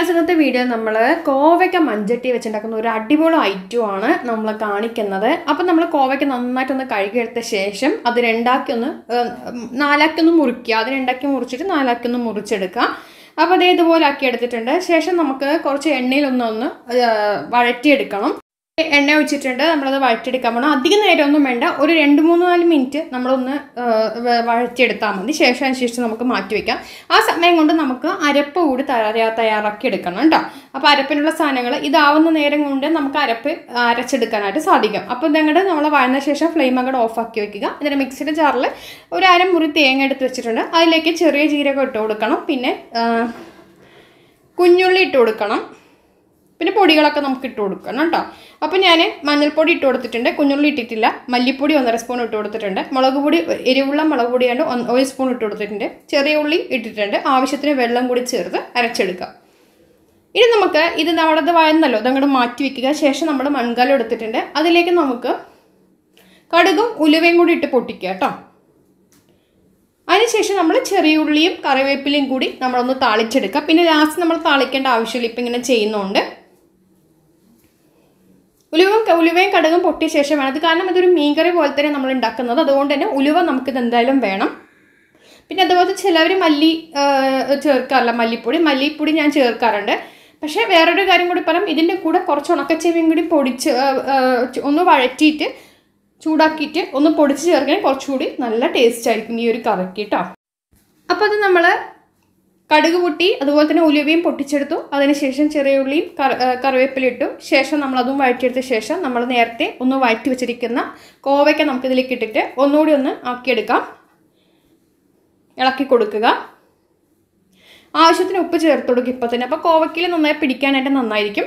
Gauss ഇന്നത്തെ video നമ്മൾ കോവയ്ക്ക മഞ്ചട്ടി വെച്ചുണ്ടാക്കുന്ന ഒരു അടിപൊളി ഐറ്റമാണ് നമ്മൾ കാണിക്കുന്നത് അപ്പം നമ്മൾ കോവയ്ക്ക നന്നായിട്ടൊന്ന് കഴുകിയെടുത്ത ശേഷം അത് രണ്ടാക്കി ഒന്ന് നാലാക്കി ഒന്ന് മുറിക്കുക അത് രണ്ടാക്കി മുറിച്ചിട്ട് നാലാക്കി ഒന്ന് മുറിച്ചെടുക്കുക അപ്പോൾ അത് ഇതുപോലെ ആക്കി എടുത്തിട്ടുണ്ട് ശേഷം നമുക്ക് കുറച്ച് എണ്ണയിലൊന്നൊന്ന് വഴറ്റിയെടുക്കണം എണ്ണ ഒഴിച്ചിട്ടുണ്ട് നമ്മളത് വഴറ്റിയെടുക്കാൻ പോകണം അധികം നേരമൊന്നും വേണ്ട ഒരു രണ്ട് മൂന്ന് നാല് മിനിറ്റ് നമ്മളൊന്ന് വഴറ്റിയെടുത്താൽ മതി ശേഷം അതിനുശേഷം നമുക്ക് മാറ്റി വയ്ക്കാം ആ സമയം കൊണ്ട് നമുക്ക് അരപ്പ് കൂടി തയ്യാറാ തയ്യാറാക്കി എടുക്കണം കേട്ടോ അപ്പോൾ അരപ്പിനുള്ള സാധനങ്ങൾ ഇതാവുന്ന നേരം കൊണ്ട് നമുക്ക് അരപ്പ് അരച്ചെടുക്കാനായിട്ട് സാധിക്കും അപ്പോൾ ഇതങ്ങോട്ട് നമ്മൾ വഴന്ന ശേഷം ഫ്ലെയിം അങ്ങോട്ട് ഓഫാക്കി വയ്ക്കുക എന്നിട്ട് മിക്സിയുടെ ജാറിൽ ഒരു മുറി തേങ്ങ എടുത്ത് വെച്ചിട്ടുണ്ട് അതിലേക്ക് ചെറിയ ജീരകം ഇട്ട് കൊടുക്കണം പിന്നെ കുഞ്ഞുള്ളി ഇട്ട് കൊടുക്കണം പിന്നെ പൊടികളൊക്കെ നമുക്ക് ഇട്ട് കൊടുക്കണം കേട്ടോ അപ്പോൾ ഞാൻ മഞ്ഞൾപ്പൊടി ഇട്ട് കൊടുത്തിട്ടുണ്ട് കുഞ്ഞുള്ളി ഇട്ടിട്ടില്ല മല്ലിപ്പൊടി ഒന്നര സ്പൂൺ ഇട്ട് കൊടുത്തിട്ടുണ്ട് മുളക് പൊടി എരിവുള്ള മുളക് പൊടിയാണ്ട് ഒരു സ്പൂൺ ഇട്ട് കൊടുത്തിട്ടുണ്ട് ചെറിയ ഉള്ളി ഇട്ടിട്ടുണ്ട് ആവശ്യത്തിന് വെള്ളം കൂടി ചേർത്ത് അരച്ചെടുക്കുക ഇനി നമുക്ക് ഇത് നമ്മുടെ വയന്നല്ലോ ഇതങ്ങോട്ട് മാറ്റി വെക്കുക ശേഷം നമ്മൾ മൺകാലം എടുത്തിട്ടുണ്ട് അതിലേക്ക് നമുക്ക് കടുകും ഉലുവയും കൂടി ഇട്ട് പൊട്ടിക്കുക കേട്ടോ അതിനുശേഷം നമ്മൾ ചെറിയ ഉള്ളിയും കറിവേപ്പിലയും കൂടി നമ്മളൊന്ന് താളിച്ചെടുക്കുക പിന്നെ ലാസ്റ്റ് നമ്മൾ താളിക്കേണ്ട ആവശ്യമില്ല ഇപ്പം ഇങ്ങനെ ചെയ്യുന്നുണ്ട് ഉലുവും ഉലുവയും കടകും പൊട്ടിയ ശേഷം വേണം അത് കാരണം ഇതൊരു മീൻകറി പോലെ തന്നെ നമ്മൾ ഉണ്ടാക്കുന്നത് അതുകൊണ്ട് തന്നെ ഉലുവ നമുക്കിത് എന്തായാലും വേണം പിന്നെ അതുപോലെ ചിലവർ മല്ലി ചേർക്കാറില്ല മല്ലിപ്പൊടി മല്ലിപ്പൊടി ഞാൻ ചേർക്കാറുണ്ട് പക്ഷേ വേറൊരു കാര്യം കൂടി പറയാം ഇതിൻ്റെ കൂടെ കുറച്ച് ഉണക്കച്ചെവിയും കൂടി പൊടിച്ച് ഒന്ന് വഴറ്റിയിട്ട് ചൂടാക്കിയിട്ട് ഒന്ന് പൊടിച്ച് ചേർക്കാൻ കുറച്ചുകൂടി നല്ല ടേസ്റ്റ് ആയിരിക്കും ഈ ഒരു കറക്കിട്ടോ കേട്ടോ അപ്പോൾ അത് നമ്മൾ കടുക് പൊട്ടി അതുപോലെ തന്നെ ഉലുവയും പൊട്ടിച്ചെടുത്തു അതിനുശേഷം ചെറിയ ഉള്ളിയും കറിവേപ്പില ഇട്ടു ശേഷം നമ്മളതും വഴറ്റിയെടുത്ത ശേഷം നമ്മൾ നേരത്തെ ഒന്ന് വഴറ്റി വെച്ചിരിക്കുന്ന കോവയ്ക്ക നമുക്കിതിലേക്ക് ഇട്ടിട്ട് ഒന്നുകൂടി ഒന്ന് ആക്കിയെടുക്കാം ഇളക്കി കൊടുക്കുക ആവശ്യത്തിന് ഉപ്പ് ചേർത്ത് കൊടുക്കും ഇപ്പം തന്നെ അപ്പോൾ കോവയ്ക്കയിൽ നന്നായി പിടിക്കാനായിട്ട് നന്നായിരിക്കും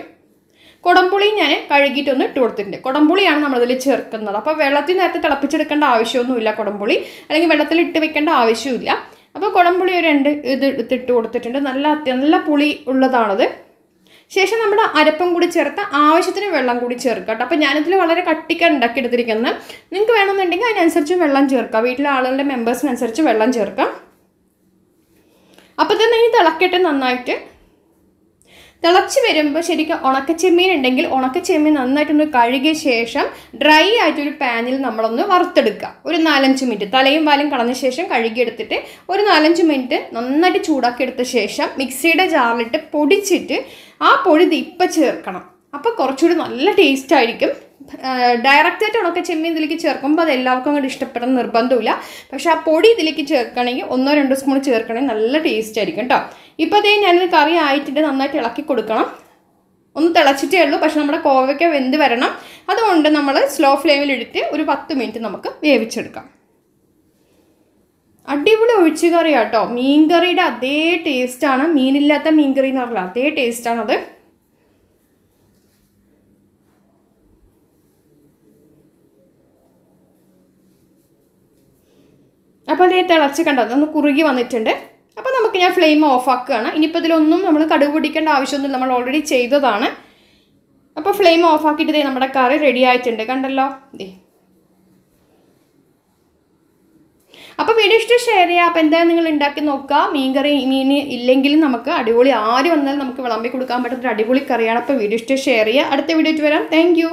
കുടംപുളിയും ഞാൻ കഴുകിയിട്ടൊന്ന് ഇട്ട് കൊടുത്തിട്ടുണ്ട് കുടംപുളിയാണ് നമ്മളതിൽ ചേർക്കുന്നത് അപ്പോൾ വെള്ളത്തിൽ നേരത്തെ തിളപ്പിച്ചെടുക്കേണ്ട ആവശ്യമൊന്നുമില്ല കുടംപുളി അല്ലെങ്കിൽ വെള്ളത്തിൽ ഇട്ട് വെക്കേണ്ട ആവശ്യമില്ല അപ്പോൾ കുടംപുളി ഒരു രണ്ട് ഇത് എടുത്തിട്ട് കൊടുത്തിട്ടുണ്ട് നല്ല നല്ല പുളി ഉള്ളതാണത് ശേഷം നമ്മുടെ അരപ്പം കൂടി ചേർത്ത് ആവശ്യത്തിന് വെള്ളം കൂടി ചേർക്കുക കേട്ടോ അപ്പോൾ ഞാനിതിൽ വളരെ ഉണ്ടാക്കി എടുത്തിരിക്കുന്നത് നിങ്ങൾക്ക് വേണമെന്നുണ്ടെങ്കിൽ അതിനനുസരിച്ച് വെള്ളം ചേർക്കാം വീട്ടിലെ ആളുകളുടെ മെമ്പേഴ്സിനനുസരിച്ച് വെള്ളം ചേർക്കാം അപ്പോൾ തന്നെ ഈ തിളക്കിട്ട് നന്നായിട്ട് തിളച്ച് വരുമ്പോൾ ശരിക്കും ഉണക്കച്ചെമ്മീൻ ഉണ്ടെങ്കിൽ ഉണക്കച്ചെമ്മീൻ നന്നായിട്ടൊന്ന് കഴുകിയ ശേഷം ഡ്രൈ ആയിട്ടൊരു പാനിൽ നമ്മളൊന്ന് വറുത്തെടുക്കുക ഒരു നാലഞ്ച് മിനിറ്റ് തലയും വാലും കളഞ്ഞ ശേഷം കഴുകിയെടുത്തിട്ട് ഒരു നാലഞ്ച് മിനിറ്റ് നന്നായിട്ട് ചൂടാക്കി എടുത്ത ശേഷം മിക്സിയുടെ ജാറിലിട്ട് പൊടിച്ചിട്ട് ആ പൊടി ഇപ്പം ചേർക്കണം അപ്പോൾ കുറച്ചുകൂടി നല്ല ടേസ്റ്റ് ആയിരിക്കും ഉണക്ക ചെമ്മീൻ ഇതിലേക്ക് ചേർക്കുമ്പോൾ അത് എല്ലാവർക്കും അങ്ങോട്ട് ഇഷ്ടപ്പെടാൻ നിർബന്ധമില്ല പക്ഷെ ആ പൊടി ഇതിലേക്ക് ചേർക്കണമെങ്കിൽ ഒന്നോ രണ്ടോ സ്പൂൺ ചേർക്കണമെങ്കിൽ നല്ല ടേസ്റ്റ് ആയിരിക്കും കേട്ടോ ഇപ്പോൾ അതേ ഞാനിത് കറി ആയിട്ടിട്ട് നന്നായിട്ട് ഇളക്കി കൊടുക്കണം ഒന്ന് തിളച്ചിട്ടേ ഉള്ളൂ പക്ഷെ നമ്മുടെ കോവയ്ക്ക വെന്ത് വരണം അതുകൊണ്ട് നമ്മൾ സ്ലോ ഫ്ലെയിമിലിട്ട് ഒരു പത്ത് മിനിറ്റ് നമുക്ക് വേവിച്ചെടുക്കാം അടിപൊളി ഒഴിച്ചു കറി മീൻ കറിയുടെ അതേ ടേസ്റ്റാണ് മീനില്ലാത്ത മീൻ കറി എന്ന് പറഞ്ഞാൽ അതേ ടേസ്റ്റാണത് അപ്പോൾ അതേ തിളച്ച് കണ്ടത് ഒന്ന് കുറുകി വന്നിട്ടുണ്ട് അപ്പോൾ നമുക്ക് ഞാൻ ഫ്ലെയിം ഓഫാക്കുകയാണ് ഇനിയിപ്പോൾ ഇതിലൊന്നും നമ്മൾ കടുക് പിടിക്കേണ്ട ആവശ്യമൊന്നുമില്ല നമ്മൾ ഓൾറെഡി ചെയ്തതാണ് അപ്പോൾ ഫ്ലെയിം ഓഫാക്കിയിട്ട് ദേ നമ്മുടെ കറി റെഡി ആയിട്ടുണ്ട് കണ്ടല്ലോ ദേ അപ്പോൾ വീഡിയോ ഇഷ്ടം ഷെയർ ചെയ്യുക അപ്പോൾ എന്തായാലും നിങ്ങൾ ഉണ്ടാക്കി നോക്കുക മീൻകറി മീൻ ഇല്ലെങ്കിലും നമുക്ക് അടിപൊളി ആര് വന്നാലും നമുക്ക് വിളമ്പി കൊടുക്കാൻ പറ്റുന്ന ഒരു അടിപൊളി കറിയാണ് അപ്പോൾ വീഡിയോ ഇഷ്ടം ഷെയർ ചെയ്യുക അടുത്ത വീഡിയോ വരാം താങ്ക്